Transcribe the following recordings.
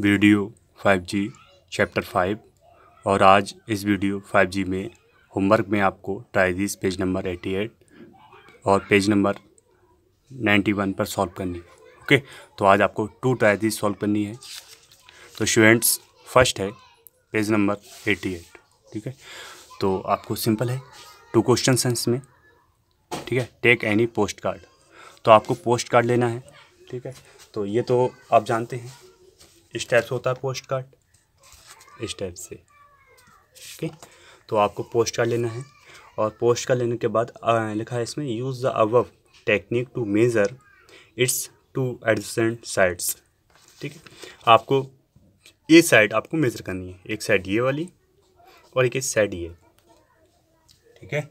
video 5G chapter 5 और आज इस वीडियो 5G में होमवर्क में आपको ट्राइजीज पेज नंबर 88 और पेज नंबर 91 पर सॉल्व करनी है ओके तो आज आपको टू ट्राइजीज सॉल्व करनी है तो स्टूडेंट्स फर्स्ट है पेज नंबर 88 ठीक है तो आपको सिंपल है टू क्वेश्चन सेंस में ठीक है टेक एनी पोस्ट कार्ड तो आपको पोस्ट कार्ड लेना है ठीक है तो ये तो आप जानते हैं स्टेप्स होता है पोस्ट कार्ड स्टेप से ओके तो आपको पोस्ट कार्ड लेना है और पोस्ट कार्ड लेने के बाद आ, लिखा है इसमें यूज़ द अवव technique to measure its two adjacent sides ठीक है आपको ये साइड आपको मेज़र करनी है एक साइड ये वाली और एक साइड ये ठीक है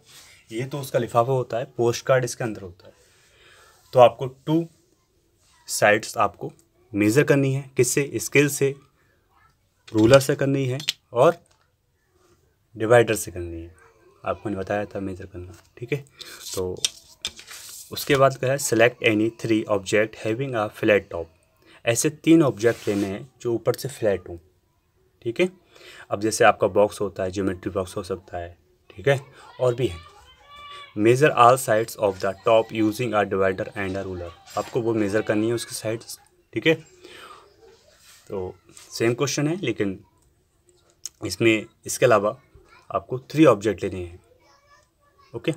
ये तो उसका लिफाफा होता है पोस्ट कार्ड इसके अंदर होता है तो आपको टू साइड्स आपको मेज़र करनी है किससे स्केल से रूलर से करनी है और डिवाइडर से करनी है आपको ने बताया था मेज़र करना ठीक है तो उसके बाद क्या है select any three object having a flat top ऐसे तीन ऑब्जेक्ट लेने हैं जो ऊपर से फ्लैट हों ठीक है अब जैसे आपका बॉक्स होता है ज्योमेट्री बॉक्स हो सकता है ठीक है और भी है measure all sides of the top using a divider and a ruler आपको वो मेज़र करनी है उसकी साइड्स ठीक है तो सेम क्वेश्चन है लेकिन इसमें इसके अलावा आपको थ्री ऑब्जेक्ट लेने हैं ओके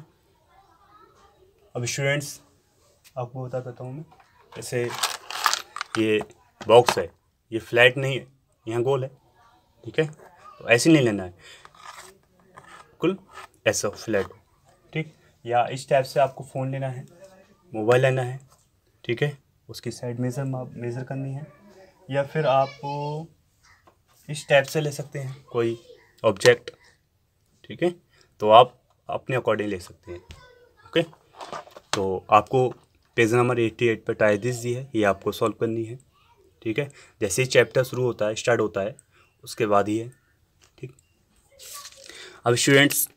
अब स्टूडेंट्स आपको बता देता हूँ मैं जैसे ये बॉक्स है ये फ्लैट नहीं है यहाँ गोल है ठीक है तो ऐसे नहीं लेना है बिल्कुल ऐसा फ्लैट ठीक या इस टाइप से आपको फ़ोन लेना है मोबाइल लेना है ठीक है उसकी साइड मेज़र मेज़र करनी है या फिर आप इस टैब से ले सकते हैं कोई ऑब्जेक्ट ठीक है तो आप अपने अकॉर्डिंग ले सकते हैं ओके तो आपको पेज नंबर 88 पर दिस दी है ये आपको सॉल्व करनी है ठीक है जैसे ही चैप्टर शुरू होता है स्टार्ट होता है उसके बाद ही है ठीक अब स्टूडेंट्स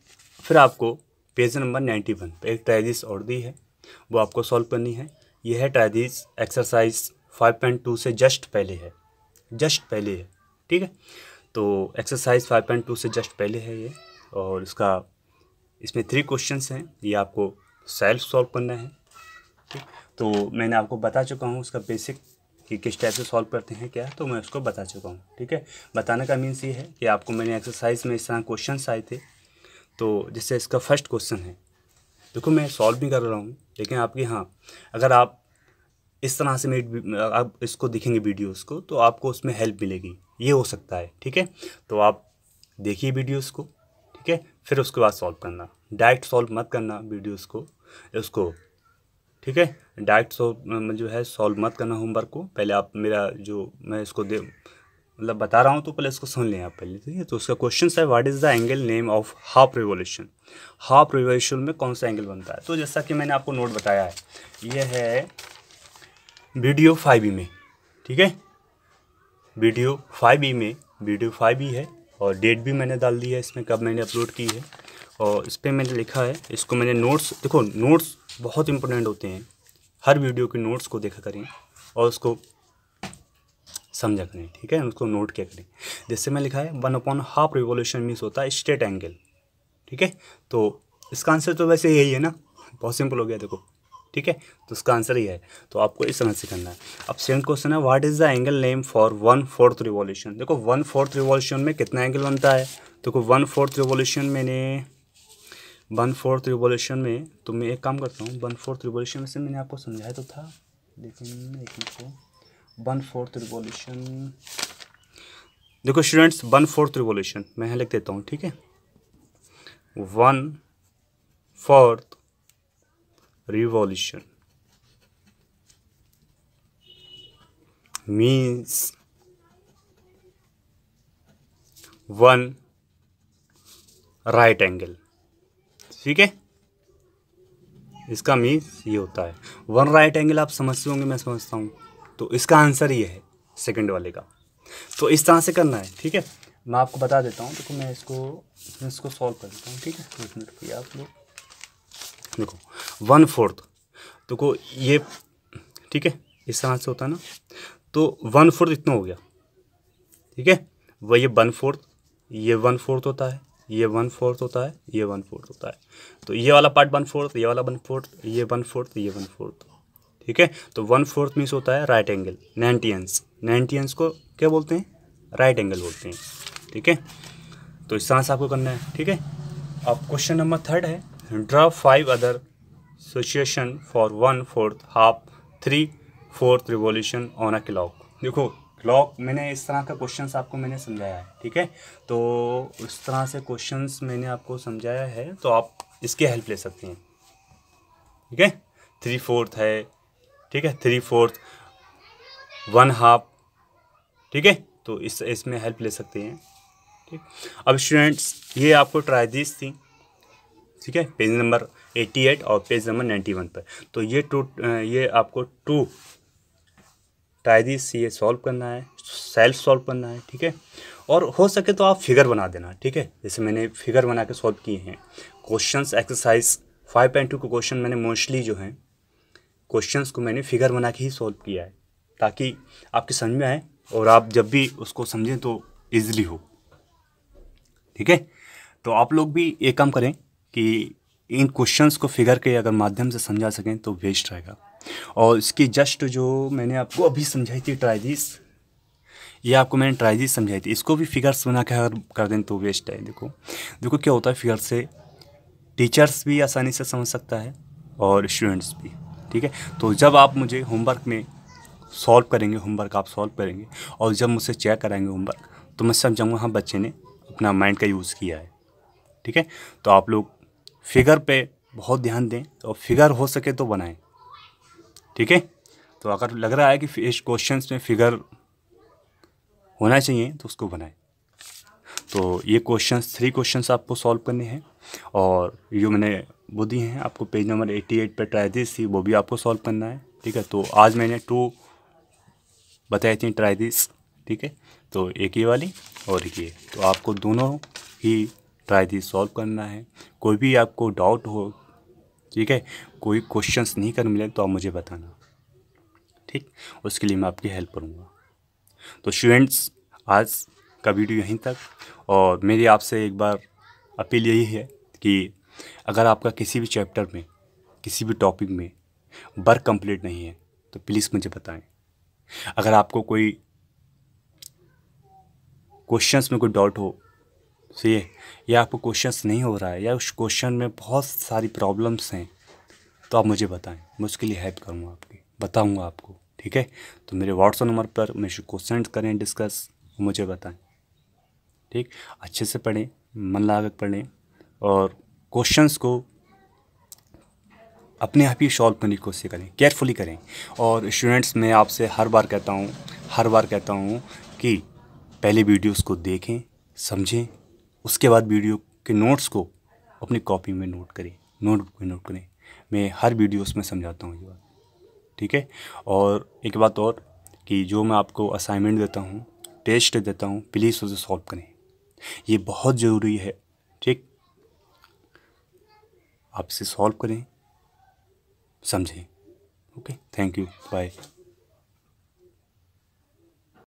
फिर आपको पेज नंबर 91 पर एक टाइदिस और दी है वो आपको सॉल्व करनी है यह टाइदिस एक्सरसाइज 5.2 से जस्ट पहले है जस्ट पहले है ठीक है तो एक्सरसाइज 5.2 से जस्ट पहले है ये और इसका इसमें थ्री क्वेश्चंस हैं ये आपको सेल्फ सॉल्व करना है ठीक तो मैंने आपको बता चुका हूँ उसका बेसिक कि किस टाइप से सॉल्व करते हैं क्या तो मैं उसको बता चुका हूँ ठीक है बताने का मीन्स ये है कि आपको मैंने एक्सरसाइज में इस तरह क्वेश्चन आए थे तो जैसे इसका फर्स्ट क्वेश्चन है देखो मैं सॉल्व भी कर रहा हूँ लेकिन आपके हाँ अगर आप इस तरह से मेरी आप इसको दिखेंगे वीडियोस को तो आपको उसमें हेल्प मिलेगी ये हो सकता है ठीक है तो आप देखिए वीडियोस को ठीक है फिर उसके बाद सॉल्व करना डायरेक्ट सॉल्व मत करना वीडियोस को उसको ठीक है डायरेक्ट सॉल्व मतलब जो है सॉल्व मत करना होमवर्क को पहले आप मेरा जो मैं इसको दे मतलब बता रहा हूँ तो पहले इसको सुन लें आप पहले ठीक है तो उसका क्वेश्चन है what is the angle name of half revolution half revolution में कौन सा एंगल बनता है तो जैसा कि मैंने आपको नोट बताया है यह है वीडियो फाइव e में ठीक है वीडियो फाइव e में वीडियो फाइव e है और डेट भी मैंने डाल दी है इसमें कब मैंने अपलोड की है और इस पर मैंने लिखा है इसको मैंने नोट्स देखो नोट्स बहुत इंपॉर्टेंट होते हैं हर वीडियो के नोट्स को देखा करें और उसको समझा करें ठीक है उसको नोट किया करें जैसे मैं लिखा है one upon half revolution means होता है स्ट्रेट एंगल ठीक है तो इसका आंसर तो वैसे यही है ना बहुत सिंपल हो गया देखो ठीक है तो इसका आंसर ही है तो आपको इस तरह से करना है अब सेकंड क्वेश्चन है what is the angle name for one fourth revolution देखो वन फोर्थ रिवॉल्यूशन में कितना एंगल बनता है देखो वन फोर्थ रिवॉल्यूशन मैंने वन फोर्थ रिवॉल्यूशन में तो मैं एक काम करता हूँ वन फोर्थ रिवॉल्यूशन से मैंने आपको समझाया तो था लेकिन एक मिनट वन फोर्थ रिवॉल्यूशन देखो स्टूडेंट्स वन फोर्थ रिवोल्यूशन मैं यहाँ लिख देता हूँ ठीक है one fourth revolution means one right angle ठीक है इसका मीन्स ये होता है वन राइट एंगल आप समझते होंगे मैं समझता हूँ तो इसका आंसर ये है सेकंड वाले का तो इस तरह से करना है ठीक है मैं आपको बता देता हूँ देखो तो मैं इसको मैं इसको सॉल्व कर देता हूँ ठीक है एक मिनट रुकिए आप लोग देखो वन फोर्थ देखो ये ठीक है इस तरह से होता है ना तो वन फोर्थ इतना हो गया ठीक है वह ये वन फोर्थ ये वन फोर्थ होता है ये वन फोर्थ होता है ये वन फोर्थ होता है तो ये वाला पार्ट वन फोर्थ ये वाला वन फोर्थ ये वन फोर्थ ये वन फोर्थ ठीक है तो वन फोर्थ मीन्स होता है राइट एंगल नाइन्टीएंस नाइन्टीएंस को क्या बोलते हैं राइट एंगल बोलते हैं ठीक है तो इस तरह से आपको करना है ठीक है अब क्वेश्चन नंबर थर्ड है draw five other situation for one fourth half three fourth revolution on a clock देखो क्लॉक मैंने इस तरह का क्वेश्चन आपको मैंने समझाया है ठीक है तो इस तरह से क्वेश्चन मैंने आपको समझाया है तो आप इसकी हेल्प ले सकते हैं ठीक है थ्री फोर्थ है ठीक है थ्री फोर्थ वन हाफ ठीक है तो इस इसमें हेल्प ले सकते हैं ठीक अब स्टूडेंट्स ये आपको ट्राइजीज थी ठीक है पेज नंबर 88 और पेज नंबर 91 पर तो ये टू ये आपको टू ट्राइजीज ये सॉल्व करना है सेल्फ सॉल्व करना है ठीक है और हो सके तो आप फिगर बना देना ठीक है जैसे मैंने फिगर बना के सॉल्व किए हैं questions exercise five point two के क्वेश्चन मैंने मोस्टली जो हैं क्वेश्चंस को मैंने फिगर बना के ही सॉल्व किया है ताकि आपके समझ में आए और आप जब भी उसको समझें तो ईजिली हो ठीक है तो आप लोग भी ये काम करें कि इन क्वेश्चंस को फिगर के अगर माध्यम से समझा सकें तो बेस्ट रहेगा और इसकी जस्ट जो मैंने आपको अभी समझाई थी ट्राइजिस ये आपको मैंने ट्राइजिस समझाई थी इसको भी फिगर्स बना के अगर कर दें तो वेस्ट है देखो देखो क्या होता है फिगर से टीचर्स भी आसानी से समझ सकता है और स्टूडेंट्स भी ठीक है तो जब आप मुझे होमवर्क में सॉल्व करेंगे होमवर्क आप सॉल्व करेंगे और जब मुझसे चेक कराएंगे होमवर्क तो मैं समझाऊँगा हाँ बच्चे ने अपना माइंड का यूज़ किया है ठीक है तो आप लोग फिगर पे बहुत ध्यान दें और फिगर हो सके तो बनाएं ठीक है तो अगर लग रहा है कि इस क्वेश्चन में फिगर होना चाहिए तो उसको बनाएं तो ये क्वेश्चन थ्री क्वेश्चन आपको सॉल्व करने हैं और ये मैंने वो दिए हैं आपको पेज नंबर एट्टी एट पर ट्राइदिस थी वो भी आपको सॉल्व करना है ठीक है तो आज मैंने टू बताई थी ट्राइदिस ठीक है तो एक ये वाली और ये तो आपको दोनों ही ट्राइदिस सॉल्व करना है कोई भी आपको डाउट हो ठीक है कोई क्वेश्चन नहीं कर मिले तो आप मुझे बताना ठीक उसके लिए मैं आपकी हेल्प करूँगा तो स्टूडेंट्स आज का वीडियो यहीं तक और मेरी आपसे एक बार अपील यही है कि अगर आपका किसी भी चैप्टर में किसी भी टॉपिक में वर्क कंप्लीट नहीं है तो प्लीज़ मुझे बताएं अगर आपको कोई क्वेश्चंस में कोई डाउट हो सही तो है या आपको क्वेश्चंस नहीं हो रहा है या उस क्वेश्चन में बहुत सारी प्रॉब्लम्स हैं तो आप मुझे बताएं मैं उसके लिए हेल्प करूँगा आपकी बताऊँगा आपको ठीक है तो मेरे व्हाट्सअप नंबर पर मेरे क्वेश्चन करें डिस्कस मुझे बताएं ठीक अच्छे से पढ़ें मन लागत पढ़ें और क्वेश्चंस को अपने आप ही सॉल्व करने की कोशिश करें केयरफुली करें और स्टूडेंट्स मैं आपसे हर बार कहता हूँ हर बार कहता हूँ कि पहले वीडियोस को देखें समझें उसके बाद वीडियो के नोट्स को अपनी कॉपी में नोट करें नोटबुक में नोट करें मैं हर वीडियोस में समझाता हूँ ये बात ठीक है और एक बात और कि जो मैं आपको असाइनमेंट देता हूँ टेस्ट देता हूँ प्लीज़ उसे सॉल्व करें ये बहुत ज़रूरी है आप इसे सॉल्व करें समझें ओके थैंक यू बाय